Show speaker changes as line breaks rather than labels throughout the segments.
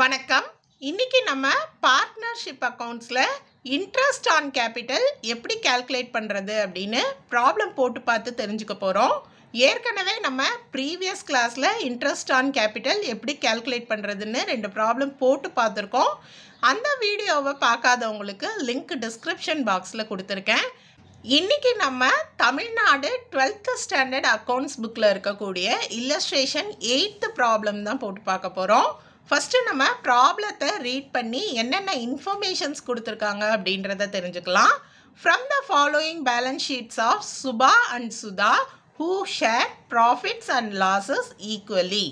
வணக்கம் இன்னைக்கு நம்ம பார்ட்னர்ஷிப் அக்கௌண்ட்ஸில் இன்ட்ரெஸ்ட் ஆன் கேபிட்டல் எப்படி கேல்குலேட் பண்ணுறது அப்படின்னு ப்ராப்ளம் போட்டு பார்த்து தெரிஞ்சுக்க போகிறோம் ஏற்கனவே நம்ம ப்ரீவியஸ் கிளாஸில் இன்ட்ரெஸ்ட் ஆன் கேபிட்டல் எப்படி கேல்குலேட் பண்ணுறதுன்னு ரெண்டு ப்ராப்ளம் போட்டு பார்த்துருக்கோம் அந்த வீடியோவை பார்க்காதவங்களுக்கு லிங்க் டிஸ்கிரிப்ஷன் பாக்ஸில் கொடுத்துருக்கேன் இன்றைக்கி நம்ம தமிழ்நாடு டுவெல்த்து ஸ்டாண்டர்ட் அக்கௌண்ட்ஸ் புக்கில் இருக்கக்கூடிய இல்லஸ்ட்ரேஷன் எயித்து ப்ராப்ளம் தான் போட்டு பார்க்க போகிறோம் ஃபஸ்ட்டு நம்ம ப்ராப்ளத்தை ரீட் பண்ணி என்னென்ன இன்ஃபர்மேஷன்ஸ் கொடுத்துருக்காங்க அப்படின்றத தெரிஞ்சுக்கலாம் from the following balance sheets of Subha and Sudha who share profits and losses equally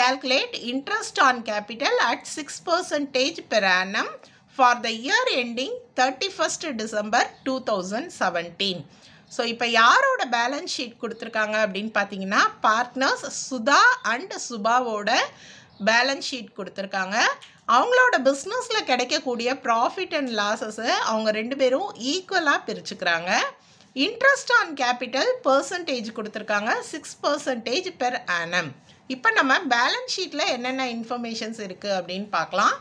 calculate interest on capital at six percentage per annum for the year ending thirty first December two thousand seventeen so இப்போ யாரோட balance sheet கொடுத்துருக்காங்க அப்படின்னு பார்த்தீங்கன்னா partners Sudha and சுபாவோட balance sheet கொடுத்துருக்காங்க அவங்களோட பிஸ்னஸில் கிடைக்கக்கூடிய ப்ராஃபிட் அண்ட் லாஸஸை அவங்க ரெண்டு பேரும் ஈக்குவலாக பிரிச்சுக்கிறாங்க இன்ட்ரெஸ்ட் ஆன் கேபிட்டல் பர்சன்டேஜ் கொடுத்துருக்காங்க சிக்ஸ் பர்சன்டேஜ் பெர் ஆனம் இப்போ நம்ம பேலன்ஸ் ஷீட்டில் என்னென்ன இன்ஃபர்மேஷன்ஸ் இருக்குது அப்படின்னு பார்க்கலாம்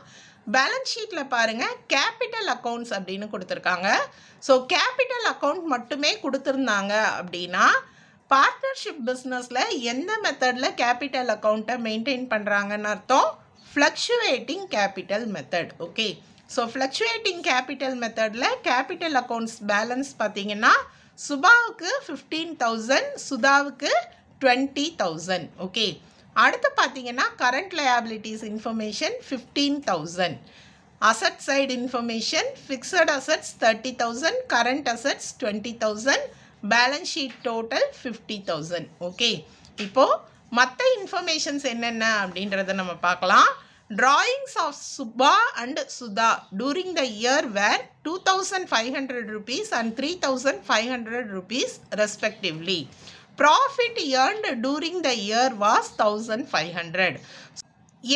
பேலன்ஸ் ஷீட்டில் பாருங்கள் கேபிட்டல் அக்கௌண்ட்ஸ் அப்படின்னு கொடுத்துருக்காங்க ஸோ கேபிட்டல் அக்கௌண்ட் மட்டுமே கொடுத்துருந்தாங்க அப்படின்னா பார்ட்னர்ஷிப் பிஸ்னஸில் எந்த மெத்தடில் கேபிட்டல் அக்கௌண்ட்டை மெயின்டைன் பண்ணுறாங்கன்னு அர்த்தம் fluctuating capital method okay so fluctuating capital மெத்தடில் கேபிட்டல் அக்கௌண்ட்ஸ் பேலன்ஸ் பார்த்தீங்கன்னா சுபாவுக்கு ஃபிஃப்டீன் தௌசண்ட் சுதாவுக்கு டுவெண்ட்டி தௌசண்ட் ஓகே அடுத்து பார்த்தீங்கன்னா current liabilities information fifteen thousand asset side information fixed assets thirty thousand current assets twenty thousand balance sheet total fifty thousand okay இப்போது மற்ற informations என்னென்ன அப்படின்றத நம்ம பார்க்கலாம் drawings of Subha and Sudha during the year were two thousand five hundred rupees and three thousand five hundred rupees respectively profit earned during the year was thousand five hundred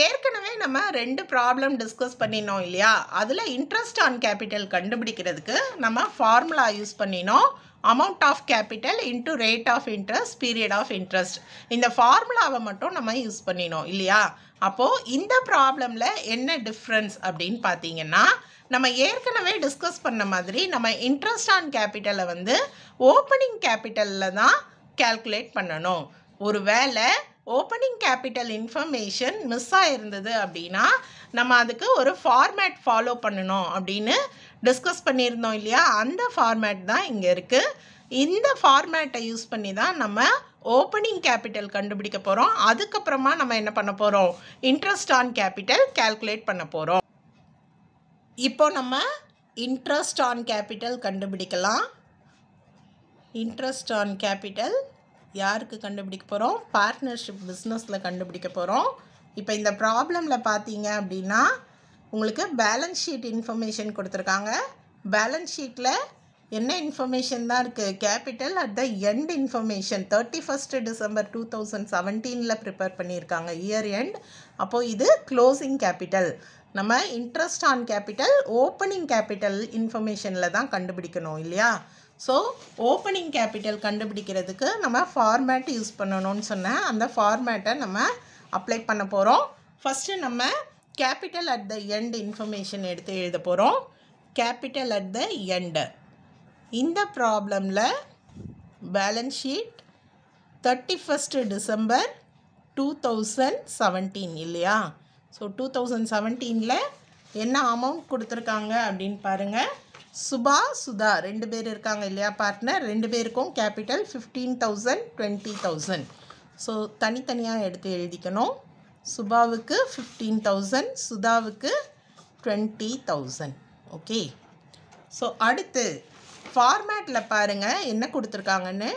ஏற்கனவே நம்ம ரெண்டு problem discuss பண்ணினோம் இல்லையா அதில் இன்ட்ரெஸ்ட் ஆன் கேபிட்டல் கண்டுபிடிக்கிறதுக்கு நம்ம formula use பண்ணினோம் amount of capital into rate of interest period of interest இந்த ஃபார்முலாவை மட்டும் நம்ம யூஸ் பண்ணினோம் இல்லையா அப்போது இந்த ப்ராப்ளமில் என்ன டிஃப்ரென்ஸ் அப்படின்னு பார்த்தீங்கன்னா நம்ம ஏற்கனவே டிஸ்கஸ் பண்ண மாதிரி நம்ம இன்ட்ரெஸ்ட் ஆன் கேபிட்டலை வந்து ஓப்பனிங் கேபிட்டலில் தான் கேல்குலேட் பண்ணணும் ஒரு வேலை ஓப்பனிங் கேபிட்டல் இன்ஃபர்மேஷன் மிஸ் ஆகிருந்தது அப்படின்னா நம்ம அதுக்கு ஒரு ஃபார்மேட் ஃபாலோ பண்ணணும் அப்படின்னு டிஸ்கஸ் பண்ணியிருந்தோம் இல்லையா அந்த ஃபார்மேட் தான் இங்கே இருக்குது இந்த ஃபார்மேட்டை யூஸ் பண்ணி தான் நம்ம ஓப்பனிங் கேபிட்டல் கண்டுபிடிக்க போகிறோம் அதுக்கப்புறமா நம்ம என்ன பண்ண போகிறோம் இன்ட்ரெஸ்ட் ஆன் கேபிட்டல் கேல்குலேட் பண்ண போகிறோம் இப்போ நம்ம இன்ட்ரெஸ்ட் ஆன் கேபிட்டல் கண்டுபிடிக்கலாம் இன்ட்ரெஸ்ட் ஆன் கேபிட்டல் யாருக்கு கண்டுபிடிக்க போகிறோம் பார்ட்னர்ஷிப் பிஸ்னஸில் கண்டுபிடிக்க போகிறோம் இப்போ இந்த ப்ராப்ளமில் பார்த்தீங்க அப்படின்னா உங்களுக்கு பேலன்ஸ் ஷீட் இன்ஃபர்மேஷன் கொடுத்துருக்காங்க பேலன்ஸ் ஷீட்டில் என்ன இன்ஃபர்மேஷன் தான் இருக்குது capital at the end information thirty first December two thousand செவன்டீனில் ப்ரிப்பேர் பண்ணியிருக்காங்க இயர் எண்ட் அப்போது இது க்ளோசிங் கேபிட்டல் நம்ம interest on capital opening capital இன்ஃபர்மேஷனில் தான் கண்டுபிடிக்கணும் இல்லையா ஸோ ஓப்பனிங் கேபிட்டல் கண்டுபிடிக்கிறதுக்கு நம்ம ஃபார்மேட் யூஸ் பண்ணணும்னு சொன்னேன் அந்த ஃபார்மேட்டை நம்ம அப்ளை பண்ண போகிறோம் ஃபஸ்ட்டு நம்ம capital at the end information எடுத்து எழுத போகிறோம் கேபிட்டல் அட் த எண்டு இந்த ப்ராப்ளமில் balance sheet thirty first December two thousand seventeen இல்லையா ஸோ டூ தௌசண்ட் செவன்டீனில் என்ன அமௌண்ட் கொடுத்துருக்காங்க அப்படின்னு பாருங்கள் சுபா சுதா ரெண்டு பேர் இருக்காங்க இல்லையா பார்ட்னர் ரெண்டு பேருக்கும் capital fifteen thousand twenty thousand so தனித்தனியாக எடுத்து எழுதிக்கணும் சுபாவுக்கு ஃபிஃப்டீன் தௌசண்ட் சுதாவுக்கு டுவெண்ட்டி தௌசண்ட் ஓகே ஸோ அடுத்து ஃபார்மேட்டில் பாருங்கள் என்ன கொடுத்துருக்காங்கன்னு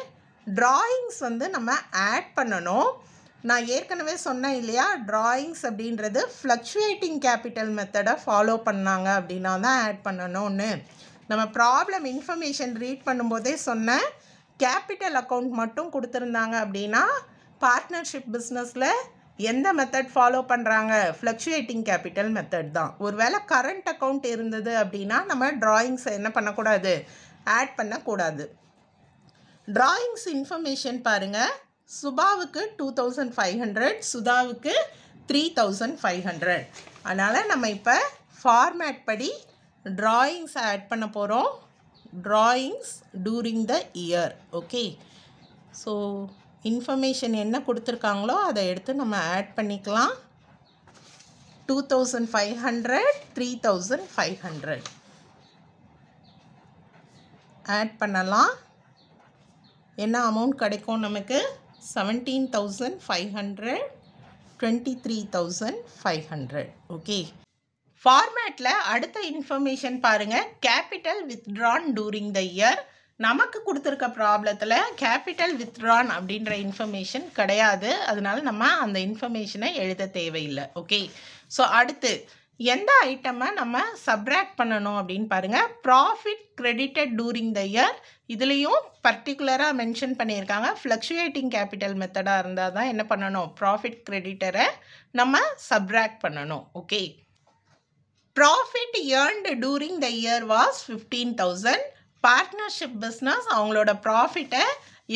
ட்ராயிங்ஸ் வந்து நம்ம ஆட் பண்ணணும் நான் ஏற்கனவே சொன்னேன் இல்லையா ட்ராயிங்ஸ் அப்படின்றது ஃப்ளக்ஷுவேட்டிங் கேபிட்டல் மெத்தடை ஃபாலோ பண்ணாங்க அப்படின்னா தான் ஆட் பண்ணணும்னு நம்ம ப்ராப்ளம் இன்ஃபர்மேஷன் ரீட் பண்ணும்போதே சொன்னேன் கேபிட்டல் அக்கௌண்ட் மட்டும் கொடுத்துருந்தாங்க அப்படின்னா பார்ட்னர்ஷிப் பிஸ்னஸில் எந்த மெத்தட் ஃபாலோ பண்ணுறாங்க ஃப்ளக்ஷுவேட்டிங் கேபிட்டல் மெத்தட் தான் ஒருவேளை கரண்ட் அக்கௌண்ட் இருந்தது அப்படின்னா நம்ம ட்ராயிங்ஸை என்ன பண்ணக்கூடாது ஆட் பண்ணக்கூடாது ட்ராயிங்ஸ் இன்ஃபர்மேஷன் பாருங்கள் சுபாவுக்கு டூ தௌசண்ட் ஃபைவ் ஹண்ட்ரட் சுதாவுக்கு த்ரீ தௌசண்ட் ஃபைவ் ஹண்ட்ரட் அதனால் நம்ம இப்போ ஃபார்மேட் படி ட்ராயிங்ஸை ஆட் பண்ண போகிறோம் drawings during the year okay so information என்ன கொடுத்துருக்காங்களோ அதை எடுத்து நம்ம ஆட் பண்ணிக்கலாம் two thousand five hundred three thousand five hundred add பண்ணலாம் என்ன அமௌண்ட் கிடைக்கும் நமக்கு seventeen thousand five hundred twenty three thousand five hundred okay ஃபார்மேட்டில் அடுத்த இன்ஃபர்மேஷன் பாருங்கள் capital withdrawn during the year நமக்கு கொடுத்துருக்க ப்ராப்ளத்தில் கேபிட்டல் வித்ட்ரான் அப்படின்ற இன்ஃபர்மேஷன் கிடையாது அதனால நம்ம அந்த இன்ஃபர்மேஷனை எழுத தேவையில்லை ஓகே ஸோ அடுத்து எந்த ஐட்டமை நம்ம சப்ராக்ட் பண்ணணும் அப்படின்னு பாருங்கள் profit credited during the year இதுலேயும் பர்டிகுலராக மென்ஷன் பண்ணியிருக்காங்க ஃப்ளக்ஷுவேட்டிங் கேபிட்டல் மெத்தடாக இருந்தால் தான் என்ன பண்ணணும் ப்ராஃபிட் கிரெடிட்டரை நம்ம சப்ராக்ட் பண்ணணும் okay profit earned during the year was fifteen thousand partnership business அவங்களோட ப்ராஃபிட்டை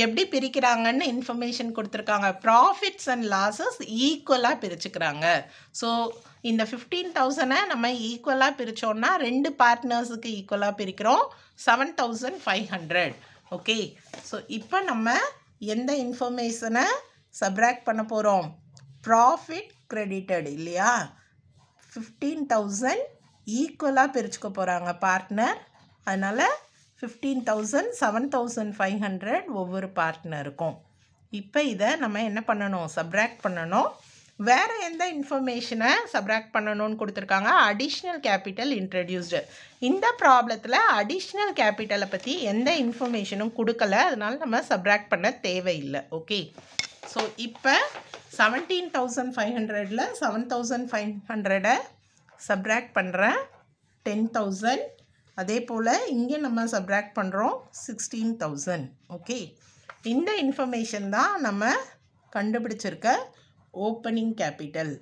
எப்படி பிரிக்கிறாங்கன்னு இன்ஃபர்மேஷன் கொடுத்துருக்காங்க ப்ராஃபிட்ஸ் அண்ட் லாஸஸ் ஈக்குவலாக பிரிச்சுக்கிறாங்க ஸோ இந்த ஃபிஃப்டீன் தௌசண்டை நம்ம ஈக்குவலாக பிரித்தோம்னா ரெண்டு பார்ட்னர்ஸுக்கு ஈக்குவலாக பிரிக்கிறோம் seven thousand five hundred okay so இப்போ நம்ம எந்த இன்ஃபர்மேஷனை சப்ராக்ட் பண்ண போகிறோம் ப்ராஃபிட் க்ரெடிட்டட் இல்லையா ஃபிஃப்டீன் தௌசண்ட் ஈக்குவலாக பிரிச்சுக்க போகிறாங்க பார்ட்னர் அதனால் fifteen thousand seven thousand five hundred ஒவ்வொரு பார்ட்னருக்கும் இப்போ இதை நம்ம என்ன பண்ணணும் சப்ராக்ட் பண்ணணும் வேறு எந்த இன்ஃபர்மேஷனை சப்ராக்ட் பண்ணணும்னு கொடுத்துருக்காங்க அடிஷ்னல் கேபிட்டல் இன்ட்ரடியூஸ்டு இந்த ப்ராப்ளத்தில் அடிஷ்னல் கேபிட்டலை பற்றி எந்த இன்ஃபர்மேஷனும் கொடுக்கல அதனால் நம்ம சப்ராக்ட் பண்ண தேவையில்லை ஓகே ஸோ இப்போ செவன்டீன் தௌசண்ட் ஃபைவ் ஹண்ட்ரடில் செவன் தௌசண்ட் ஃபைவ் ஹண்ட்ரடை சப்ராக்ட் பண்ணுறேன் டென் தௌசண்ட் அதே போல் இங்கே நம்ம சப்ராக்ட் பண்ணுறோம் சிக்ஸ்டீன் தௌசண்ட் ஓகே இந்த இன்ஃபர்மேஷன் தான் நம்ம கண்டுபிடிச்சிருக்க opening capital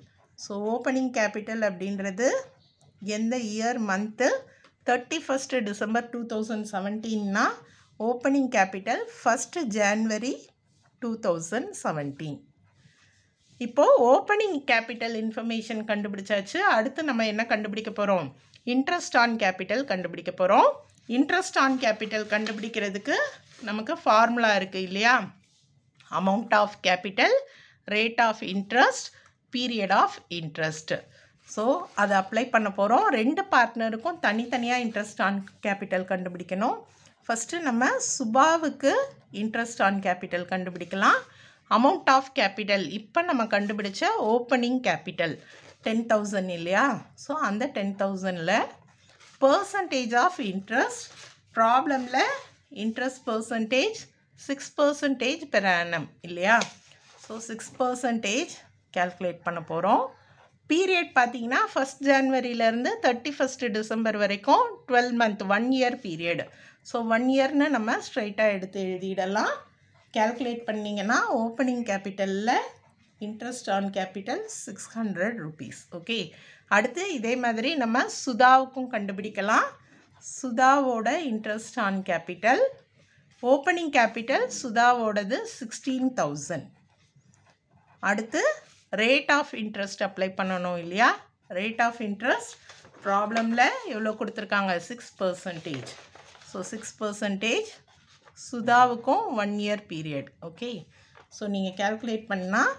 so opening capital அப்படின்றது எந்த year month thirty first December two thousand செவன்டீன்னா opening capital first January two thousand seventeen இப்போது ஓப்பனிங் கேபிட்டல் இன்ஃபர்மேஷன் கண்டுபிடிச்சாச்சு அடுத்து நம்ம என்ன கண்டுபிடிக்க போகிறோம் இன்ட்ரெஸ்ட் ஆன் கேபிட்டல் கண்டுபிடிக்க போகிறோம் இன்ட்ரெஸ்ட் ஆன் கேபிட்டல் கண்டுபிடிக்கிறதுக்கு நமக்கு ஃபார்முலா இருக்குது இல்லையா amount of capital rate of interest period of interest so அதை அப்ளை பண்ண போகிறோம் ரெண்டு பார்ட்னருக்கும் தனித்தனியாக இன்ட்ரெஸ்ட் ஆன் கேபிட்டல் கண்டுபிடிக்கணும் ஃபஸ்ட்டு நம்ம சுபாவுக்கு இன்ட்ரெஸ்ட் ஆன் கேபிட்டல் கண்டுபிடிக்கலாம் அமௌண்ட் ஆஃப் கேபிட்டல் இப்போ நம்ம கண்டுபிடிச்ச ஓப்பனிங் கேபிட்டல் டென் தௌசண்ட் இல்லையா ஸோ அந்த டென் தௌசண்டில் பர்சன்டேஜ் ஆஃப் இன்ட்ரெஸ்ட் ப்ராப்ளமில் interest percentage six percentage per இல்லையா ஸோ சிக்ஸ் பர்சன்டேஜ் கேல்குலேட் பண்ண போகிறோம் பீரியட் பார்த்தீங்கன்னா ஃபஸ்ட் ஜான்வரியிலேருந்து தேர்ட்டி ஃபஸ்ட்டு டிசம்பர் வரைக்கும் twelve month one year period so one இயர்னு நம்ம ஸ்ட்ரைட்டாக எடுத்து எழுதிடலாம் கேல்குலேட் பண்ணிங்கன்னா ஓப்பனிங் கேபிட்டலில் interest on capital six hundred rupees okay அடுத்து இதே மாதிரி நம்ம சுதாவுக்கும் கண்டுபிடிக்கலாம் சுதாவோட interest on capital opening capital சுதாவோடது சிக்ஸ்டீன் தௌசண்ட் அடுத்து ரேட் ஆஃப் இன்ட்ரெஸ்ட் அப்ளை பண்ணணும் இல்லையா ரேட் ஆஃப் இன்ட்ரெஸ்ட் ப்ராப்ளமில் எவ்வளோ கொடுத்துருக்காங்க six percentage so six percentage சுதாவுக்கும் one year period okay so நீங்கள் கேல்குலேட் பண்ணால்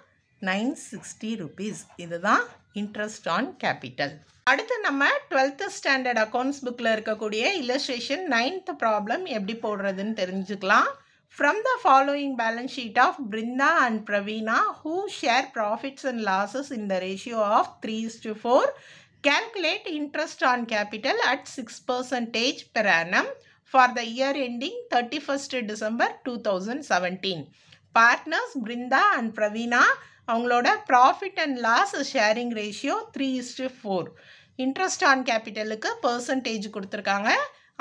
நைன் சிக்ஸ்டி ருபீஸ் இதுதான் இன்ட்ரெஸ்ட் ஆன் கேபிட்டல் அடுத்து நம்ம டுவெல்த்து ஸ்டாண்டர்ட் அக்கௌண்ட்ஸ் புக்கில் இருக்கக்கூடிய இல்லஸ்ட்ரேஷன் நைன்த் ப்ராப்ளம் எப்படி போடுறதுன்னு தெரிஞ்சுக்கலாம் from the following balance sheet of Brinda and Pravina who share profits and losses in the ratio of 3 is to 4. Calculate interest on capital at 6 percentage per annum for the year ending 31st December 2017. Partners Brinda and Pravina அவங்களோட profit and loss sharing ratio three is to four interest on கேபிட்டலுக்கு percentage கொடுத்துருக்காங்க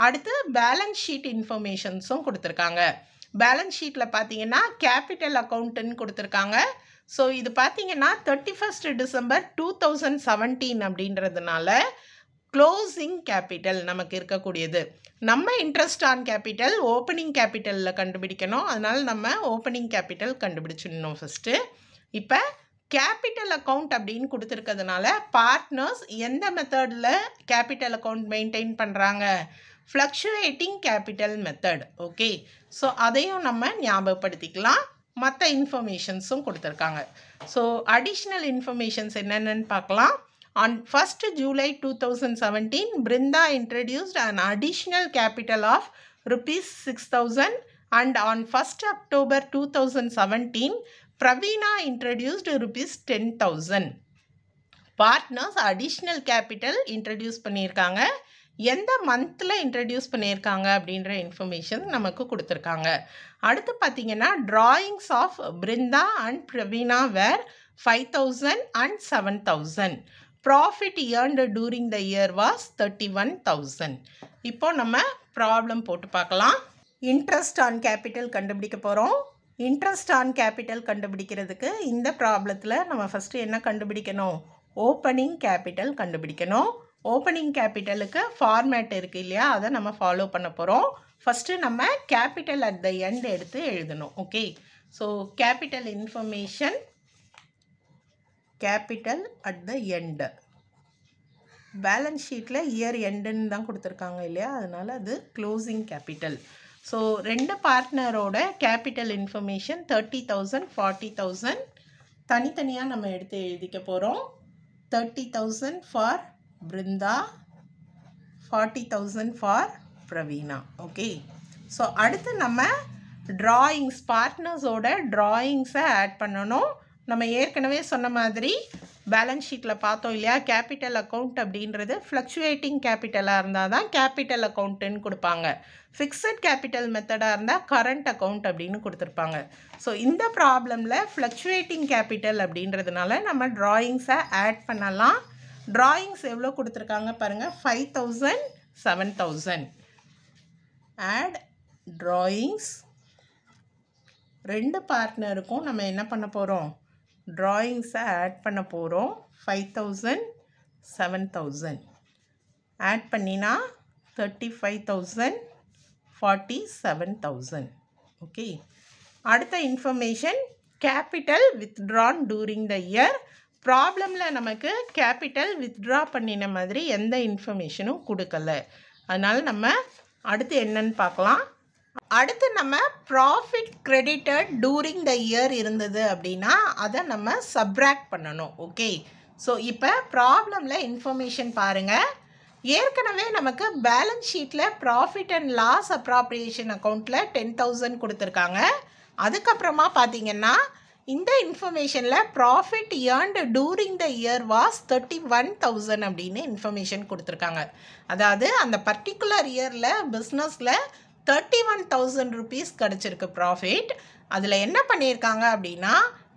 அடுத்து balance sheet இன்ஃபர்மேஷன்ஸும் கொடுத்துருக்காங்க balance ஷீட்டில் பார்த்தீங்கன்னா capital அக்கௌண்ட்டுன்னு கொடுத்துருக்காங்க so இது பார்த்தீங்கன்னா thirty first December two thousand seventeen அப்படின்றதுனால க்ளோசிங் கேபிட்டல் நமக்கு இருக்கக்கூடியது நம்ம இன்ட்ரெஸ்ட் ஆன் கேபிட்டல் ஓப்பனிங் கேபிட்டலில் கண்டுபிடிக்கணும் அதனால் நம்ம ஓப்பனிங் கேபிட்டல் கண்டுபிடிச்சிடணும் ஃபஸ்ட்டு இப்போ கேபிட்டல் அக்கௌண்ட் அப்படின்னு கொடுத்துருக்கிறதுனால பார்ட்னர்ஸ் எந்த மெத்தடில் கேபிட்டல் அக்கௌண்ட் மெயின்டைன் பண்ணுறாங்க fluctuating capital method okay so அதையும் நம்ம ஞாபகப்படுத்திக்கலாம் மற்ற இன்ஃபர்மேஷன்ஸும் கொடுத்துருக்காங்க ஸோ அடிஷ்னல் இன்ஃபர்மேஷன்ஸ் என்னென்னு பார்க்கலாம் on 1st July two thousand seventeen Brinda additional capital additional rupees of and six thousand and on Praveena October two thousand seventeen Praveena capital rupees ten thousand partners additional introduce பண்ணியிருக்காங்க எந்த மந்தில் introduce பண்ணியிருக்காங்க அப்படின்ற information நமக்கு கொடுத்துருக்காங்க அடுத்து பார்த்தீங்கன்னா drawings of Brinda and Praveena were five thousand and seven thousand profit earned during the year was thirty one thousand இப்போது நம்ம ப்ராப்ளம் போட்டு பார்க்கலாம் இன்ட்ரெஸ்ட் ஆன் கேபிட்டல் கண்டுபிடிக்க போகிறோம் இன்ட்ரெஸ்ட் ஆன் கேபிட்டல் கண்டுபிடிக்கிறதுக்கு இந்த ப்ராப்ளத்தில் நம்ம ஃபஸ்ட்டு என்ன கண்டுபிடிக்கணும் ஓப்பனிங் கேபிட்டல் கண்டுபிடிக்கணும் ஓப்பனிங் கேபிட்டலுக்கு ஃபார்மேட் இருக்குது இல்லையா அதை நம்ம ஃபாலோ பண்ண போகிறோம் ஃபஸ்ட்டு நம்ம கேபிட்டல் அட் த எண்ட் எடுத்து எழுதணும் okay so capital information capital at the end balance ஷீட்டில் இயர் எண்டுன்னு தான் கொடுத்துருக்காங்க இல்லையா அதனால் அது க்ளோசிங் கேபிட்டல் ஸோ ரெண்டு பார்ட்னரோட capital information thirty thousand forty thousand தனித்தனியாக நம்ம எடுத்து எழுதிக்க போகிறோம் thirty thousand for Brinda forty thousand for Praveena okay so அடுத்து நம்ம ட்ராயிங்ஸ் பார்ட்னர்ஸோட ட்ராயிங்ஸை ஆட் பண்ணணும் நம்ம ஏற்கனவே சொன்ன மாதிரி பேலன்ஸ் ஷீட்டில் பார்த்தோம் இல்லையா கேபிட்டல் அக்கௌண்ட் அப்படின்றது ஃப்ளக்சுவேட்டிங் கேபிட்டலாக இருந்தால் தான் கேபிட்டல் அக்கௌண்ட்டுன்னு கொடுப்பாங்க ஃபிக்ஸட் கேபிட்டல் மெத்தடாக இருந்தால் கரண்ட் அக்கௌண்ட் அப்படின்னு கொடுத்துருப்பாங்க ஸோ இந்த ப்ராப்ளமில் ஃப்ளக்சுவேட்டிங் கேபிட்டல் அப்படின்றதுனால நம்ம ட்ராயிங்ஸை ஆட் பண்ணலாம் ட்ராயிங்ஸ் எவ்வளோ கொடுத்துருக்காங்க பாருங்கள் five thousand seven thousand add drawings ரெண்டு பார்ட்னருக்கும் நம்ம என்ன பண்ண போகிறோம் ட்ராயிங்ஸை ஆட் பண்ண போகிறோம் five thousand seven thousand add பண்ணினா thirty five thousand forty seven thousand okay அடுத்த information capital withdrawn during the year ப்ராப்ளமில் நமக்கு கேபிட்டல் வித்ட்ரா பண்ணின மாதிரி எந்த இன்ஃபர்மேஷனும் கொடுக்கல அதனால் நம்ம அடுத்து என்னன்னு பார்க்கலாம் அடுத்து நம்ம profit credited during the year இருந்தது அப்படின்னா அதை நம்ம சப்ராக்ட் பண்ணணும் ஓகே ஸோ இப்போ ப்ராப்ளமில் இன்ஃபர்மேஷன் பாருங்கள் ஏற்கனவே நமக்கு பேலன்ஸ் ஷீட்டில் ப்ராஃபிட் அண்ட் லாஸ் அப்ராப்ரியேஷன் அக்கௌண்ட்டில் டென் தௌசண்ட் கொடுத்துருக்காங்க அதுக்கப்புறமா பார்த்தீங்கன்னா இந்த இன்ஃபர்மேஷனில் profit earned during the year was thirty one thousand அப்படின்னு இன்ஃபர்மேஷன் கொடுத்துருக்காங்க அதாவது அந்த பர்டிகுலர் இயரில் பிஸ்னஸில் தேர்ட்டி ஒன் தௌசண்ட் ருபீஸ் கிடச்சிருக்கு ப்ராஃபிட் அதில் என்ன பண்ணியிருக்காங்க அப்படின்னா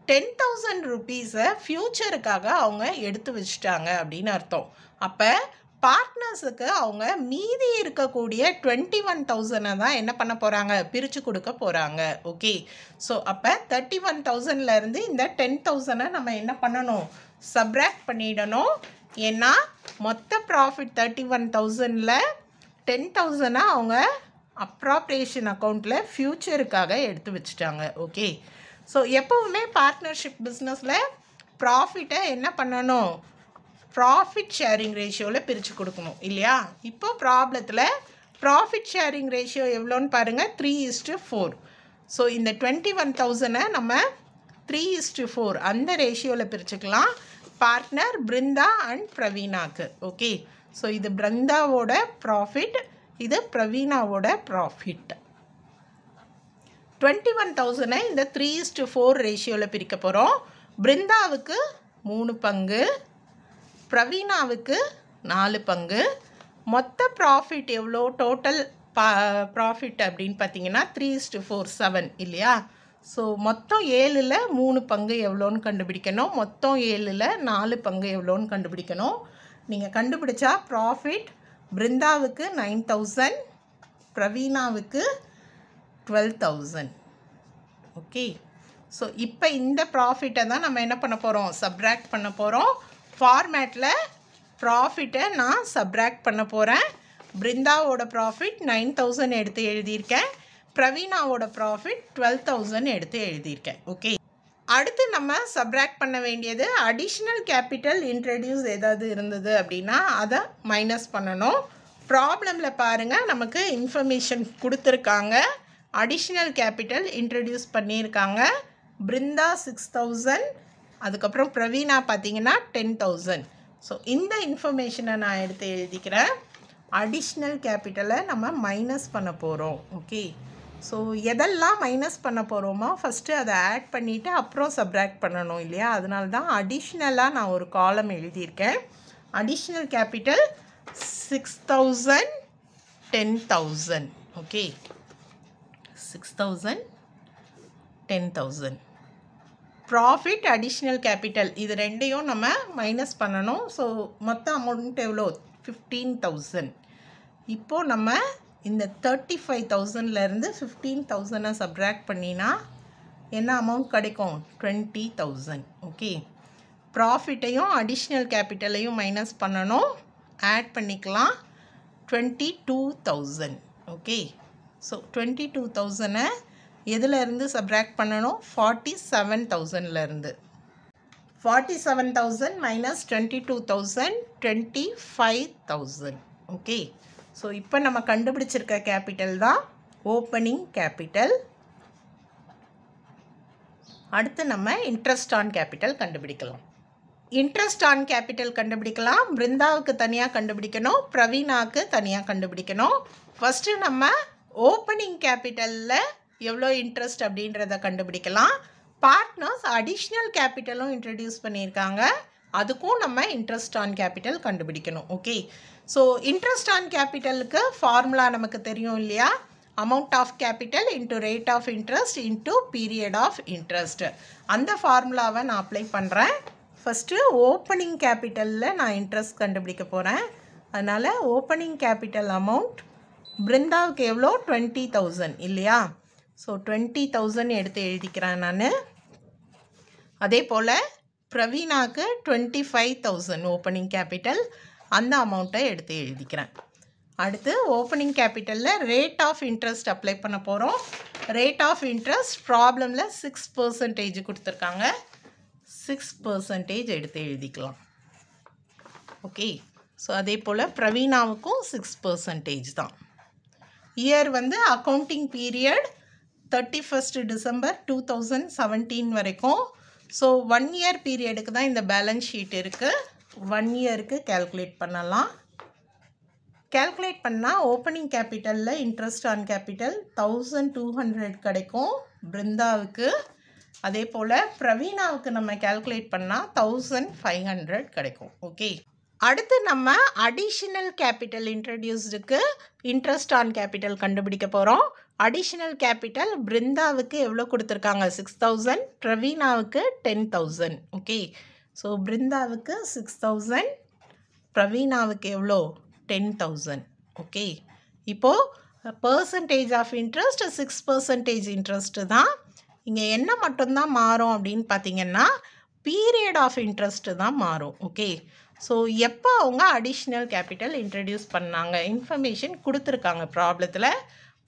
டென் தௌசண்ட் ருபீஸை ஃப்யூச்சருக்காக அவங்க எடுத்து வச்சுட்டாங்க அப்படின்னு அர்த்தம் அப்போ பார்ட்னர்ஸுக்கு அவங்க மீதி இருக்கக்கூடிய டுவெண்ட்டி ஒன் தௌசண்டை தான் என்ன பண்ண போகிறாங்க பிரித்து கொடுக்க போகிறாங்க ஓகே ஸோ அப்போ தேர்ட்டி ஒன் தௌசண்ட்லேருந்து இந்த டென் தௌசண்டை நம்ம என்ன பண்ணணும் சப்ராக்ட் பண்ணிடணும் ஏன்னா மொத்த ப்ராஃபிட் தேர்ட்டி ஒன் தௌசண்டில் டென் தௌசண்டை அவங்க அப்ராப்ரியேஷன் அக்கௌண்ட்டில் ஃப்யூச்சருக்காக எடுத்து வச்சுட்டாங்க ஓகே ஸோ எப்போவுமே பார்ட்னர்ஷிப் பிஸ்னஸில் ப்ராஃபிட்டை என்ன பண்ணணும் ப்ராஃபிட் ஷேரிங் ரேஷியோவில் பிரித்து கொடுக்கணும் இல்லையா இப்போ ப்ராப்ளத்தில் ப்ராஃபிட் ஷேரிங் ரேஷியோ எவ்வளோன்னு பாருங்கள் த்ரீ இஸ்டு ஃபோர் ஸோ இந்த டுவெண்ட்டி ஒன் தௌசண்டை நம்ம த்ரீ இஸ்டு ஃபோர் அந்த ரேஷியோவில் பிரிச்சுக்கலாம் பார்ட்னர் பிருந்தா அண்ட் பிரவீனாக்கு ஓகே ஸோ இது பிருந்தாவோட ப்ராஃபிட் இது பிரவீனாவோட ப்ராஃபிட் டுவெண்ட்டி ஒன் தௌசண்டை இந்த த்ரீ இஸ்டு ஃபோர் ரேஷியோவில் பிரிக்க போகிறோம் பிருந்தாவுக்கு மூணு பங்கு பிரவீனாவுக்கு நாலு பங்கு மொத்த ப்ராஃபிட் எவ்வளோ டோட்டல் ப்ராஃபிட் அப்படின்னு பார்த்தீங்கன்னா த்ரீ இஸ்டு ஃபோர் செவன் இல்லையா ஸோ மொத்தம் ஏழில் மூணு பங்கு எவ்வளோன்னு கண்டுபிடிக்கணும் மொத்தம் ஏழில் நாலு பங்கு எவ்வளோன்னு கண்டுபிடிக்கணும் நீங்கள் கண்டுபிடிச்சா ப்ராஃபிட் பிருந்தாவுக்கு நைன் தௌசண்ட் பிரவீனாவுக்கு டுவெல் தௌசண்ட் ஓகே ஸோ இப்போ இந்த ப்ராஃபிட்டை தான் நம்ம என்ன பண்ண போகிறோம் சப்ராக்ட் பண்ண போகிறோம் ஃபார்மேட்டில் ப்ராஃபிட்டை நான் சப்ராக்ட் பண்ண போகிறேன் பிருந்தாவோட ப்ராஃபிட் நைன் தௌசண்ட் எடுத்து எழுதியிருக்கேன் பிரவீனாவோட ப்ராஃபிட் டுவெல் தௌசண்ட் எடுத்து எழுதியிருக்கேன் ஓகே அடுத்து நம்ம சப்ராக்ட் பண்ண வேண்டியது அடிஷ்னல் கேபிட்டல் இன்ட்ரடியூஸ் ஏதாவது இருந்தது அப்படின்னா அதை மைனஸ் பண்ணணும் ப்ராப்ளமில் பாருங்கள் நமக்கு இன்ஃபர்மேஷன் கொடுத்துருக்காங்க அடிஷ்னல் கேபிட்டல் இன்ட்ரடியூஸ் பண்ணியிருக்காங்க பிருந்தா சிக்ஸ் தௌசண்ட் அதுக்கப்புறம் பிரவீனா பார்த்தீங்கன்னா டென் தௌசண்ட் ஸோ இந்த இன்ஃபர்மேஷனை நான் எடுத்து எழுதிக்கிறேன் அடிஷ்னல் கேபிட்டலை நம்ம மைனஸ் பண்ண போகிறோம் ஓகே ஸோ எதெல்லாம் மைனஸ் பண்ண போகிறோமோ ஃபஸ்ட்டு அதை ஆட் பண்ணிவிட்டு அப்புறம் சப்ராக்ட் பண்ணணும் இல்லையா அதனால தான் அடிஷ்னலாக நான் ஒரு காலம் எழுதியிருக்கேன் additional capital six thousand ten thousand okay six thousand ten thousand profit additional capital இது ரெண்டையும் நம்ம மைனஸ் பண்ணணும் ஸோ மொத்த அமௌண்ட் எவ்வளோ ஃபிஃப்டீன் தௌசண்ட் இப்போது நம்ம இந்த தேர்ட்டி ஃபைவ் தௌசண்ட்லேருந்து ஃபிஃப்டீன் தௌசண்டை சப்ராக்ட் பண்ணினா என்ன அமௌண்ட் கிடைக்கும் டுவெண்ட்டி தௌசண்ட் ஓகே ப்ராஃபிட்டையும் அடிஷ்னல் கேபிட்டலையும் மைனஸ் பண்ணணும் ஆட் பண்ணிக்கலாம் twenty two thousand okay so twenty two தௌசண்டை எதுலேருந்து சப்ராக்ட் பண்ணணும் ஃபார்ட்டி செவன் தௌசண்ட்லேருந்து forty seven thousand minus twenty two thousand twenty five thousand okay so இப்போ நம்ம கண்டுபிடிச்சிருக்க கேபிட்டல் தான் ஓப்பனிங் கேபிட்டல் அடுத்து நம்ம இன்ட்ரெஸ்ட் ஆன் கேபிட்டல் கண்டுபிடிக்கலாம் இன்ட்ரெஸ்ட் ஆன் கேபிட்டல் கண்டுபிடிக்கலாம் பிருந்தாவுக்கு தனியாக கண்டுபிடிக்கணும் பிரவீனாவுக்கு தனியாக கண்டுபிடிக்கணும் ஃபஸ்ட்டு நம்ம ஓப்பனிங் கேபிட்டலில் எவ்வளோ இன்ட்ரெஸ்ட் அப்படின்றத கண்டுபிடிக்கலாம் பார்ட்னர்ஸ் அடிஷ்னல் கேபிட்டலும் இன்ட்ரடியூஸ் பண்ணியிருக்காங்க அதுக்கும் நம்ம இன்ட்ரெஸ்ட் ஆன் கேபிட்டல் கண்டுபிடிக்கணும் ஓகே ஸோ இன்ட்ரெஸ்ட் ஆன் கேபிட்டலுக்கு ஃபார்முலா நமக்கு தெரியும் இல்லையா amount of capital into rate of interest into period of interest அந்த ஃபார்முலாவை நான் அப்ளை பண்ணுறேன் ஃபஸ்ட்டு ஓப்பனிங் கேபிட்டலில் நான் இன்ட்ரெஸ்ட் கண்டுபிடிக்க போகிறேன் அதனால் ஓப்பனிங் கேபிட்டல் அமௌண்ட் பிருந்தாவுக்கு எவ்வளோ டுவெண்ட்டி தௌசண்ட் இல்லையா ஸோ டுவெண்ட்டி தௌசண்ட் எடுத்து எழுதிக்கிறேன் நான் அதே போல் பிரவீனாவுக்கு twenty five thousand opening capital அந்த அமௌண்ட்டை எடுத்து எழுதிக்கிறேன் அடுத்து ஓப்பனிங் கேபிட்டலில் ரேட் ஆஃப் இன்ட்ரெஸ்ட் அப்ளை பண்ண போகிறோம் ரேட் ஆஃப் இன்ட்ரெஸ்ட் ப்ராப்ளமில் சிக்ஸ் பர்சன்டேஜ் கொடுத்துருக்காங்க சிக்ஸ் பர்சன்டேஜ் எடுத்து எழுதிக்கலாம் ஓகே ஸோ அதே போல் பிரவீனாவுக்கும் சிக்ஸ் பர்சன்டேஜ் தான் இயர் வந்து accounting period thirty first December two thousand seventeen வரைக்கும் ஸோ ஒன் இயர் பீரியடுக்கு தான் இந்த பேலன்ஸ் ஷீட் இருக்குது ஒன் இயருக்கு கேல்குலேட் பண்ணலாம் கேல்குலேட் பண்ணால் ஓப்பனிங் கேபிட்டலில் interest on capital thousand two hundred கிடைக்கும் பிருந்தாவுக்கு அதே போல் பிரவீனாவுக்கு நம்ம கேல்குலேட் பண்ணால் தௌசண்ட் ஃபைவ் ஹண்ட்ரட் கிடைக்கும் ஓகே அடுத்து நம்ம அடிஷனல் கேபிட்டல் இன்ட்ரடியூஸ்டுக்கு இன்ட்ரெஸ்ட் ஆன் கேபிட்டல் கண்டுபிடிக்க போகிறோம் அடிஷனல் கேபிட்டல் பிருந்தாவுக்கு எவ்வளோ கொடுத்துருக்காங்க சிக்ஸ் தௌசண்ட் பிரவீனாவுக்கு டென் தௌசண்ட் ஓகே ஸோ பிருந்தாவுக்கு சிக்ஸ் தௌசண்ட் பிரவீனாவுக்கு எவ்வளோ டென் தௌசண்ட் ஓகே இப்போது percentage of interest six percentage interest தான் இங்கே என்ன மட்டும்தான் மாறும் அப்படின்னு பார்த்தீங்கன்னா பீரியட் ஆஃப் இன்ட்ரெஸ்ட்டு தான் மாறும் ஓகே ஸோ எப்போ அவங்க அடிஷ்னல் கேபிட்டல் இன்ட்ரடியூஸ் பண்ணாங்க இன்ஃபர்மேஷன் கொடுத்துருக்காங்க ப்ராப்ளத்தில்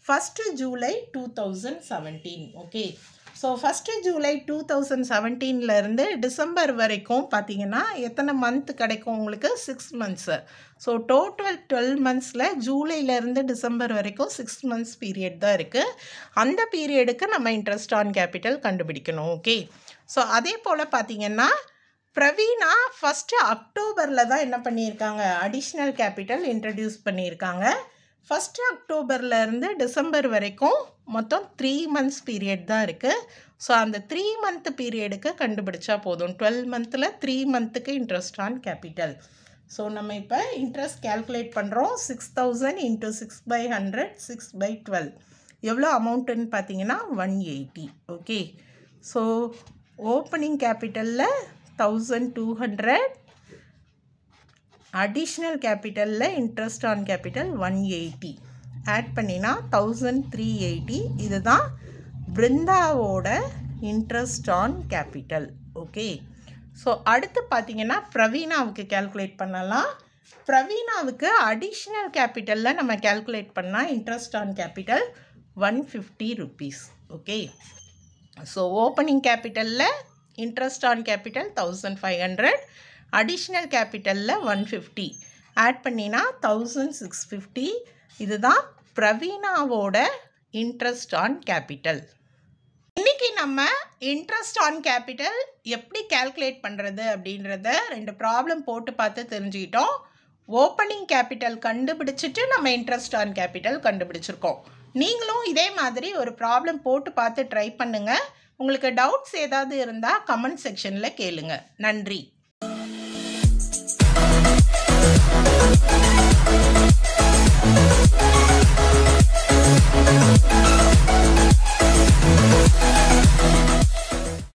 first July two thousand seventeen okay so first July two thousand செவன்டீன்லேருந்து டிசம்பர் வரைக்கும் பார்த்தீங்கன்னா எத்தனை மந்த் கிடைக்கும் உங்களுக்கு six months so total twelve மந்த்ஸில் ஜூலைலேருந்து டிசம்பர் வரைக்கும் சிக்ஸ் மந்த்ஸ் பீரியட் தான் இருக்குது அந்த பீரியடுக்கு நம்ம இன்ட்ரெஸ்ட் ஆன் கேபிட்டல் கண்டுபிடிக்கணும் ஓகே ஸோ அதே போல் பார்த்திங்கன்னா பிரவீனா ஃபஸ்ட்டு அக்டோபரில் தான் என்ன பண்ணியிருக்காங்க அடிஷ்னல் கேபிட்டல் இன்ட்ரடியூஸ் பண்ணியிருக்காங்க ஃபஸ்ட்டு அக்டோபர்லேருந்து டிசம்பர் வரைக்கும் மொத்தம் த்ரீ மந்த்ஸ் பீரியட் தான் இருக்குது ஸோ அந்த த்ரீ மந்த் பீரியடுக்கு கண்டுபிடிச்சா போதும் டுவெல் மந்தில் த்ரீ மந்த்துக்கு இன்ட்ரெஸ்ட் ஆன் கேபிட்டல் ஸோ நம்ம இப்போ இன்ட்ரெஸ்ட் கேல்குலேட் பண்ணுறோம் six thousand into six by hundred six by twelve எவ்வளோ அமௌண்ட்டுன்னு பார்த்தீங்கன்னா one eighty okay so opening கேபிட்டலில் தௌசண்ட் டூ ஹண்ட்ரட் அடிஷ்னல் கேபிட்டலில் interest on capital one eighty add பண்ணினா தௌசண்ட் த்ரீ எயிட்டி இதுதான் பிருந்தாவோட interest on capital okay so அடுத்து பார்த்தீங்கன்னா பிரவீனாவுக்கு கேல்குலேட் பண்ணலாம் பிரவீனாவுக்கு அடிஷ்னல் கேபிட்டலில் நம்ம கேல்குலேட் பண்ணால் interest on capital one fifty rupees okay so opening கேபிட்டலில் interest on capital thousand five hundred additional கேபிட்டலில் ஒன் ஃபிஃப்டி ஆட் பண்ணினா தௌசண்ட் சிக்ஸ் ஃபிஃப்டி இதுதான் பிரவீனாவோட இன்ட்ரெஸ்ட் ஆன் கேபிட்டல் இன்றைக்கி நம்ம இன்ட்ரெஸ்ட் ஆன் கேபிட்டல் எப்படி கேல்குலேட் பண்ணுறது அப்படின்றத ரெண்டு ப்ராப்ளம் போட்டு பார்த்து தெரிஞ்சுக்கிட்டோம் ஓப்பனிங் கேபிட்டல் கண்டுபிடிச்சிட்டு நம்ம இன்ட்ரெஸ்ட் ஆன் கேபிட்டல் கண்டுபிடிச்சிருக்கோம் நீங்களும் இதே மாதிரி ஒரு ப்ராப்ளம் போட்டு பார்த்து ட்ரை பண்ணுங்கள் உங்களுக்கு டவுட்ஸ் ஏதாவது இருந்தால் கமெண்ட் செக்ஷனில் கேளுங்க நன்றி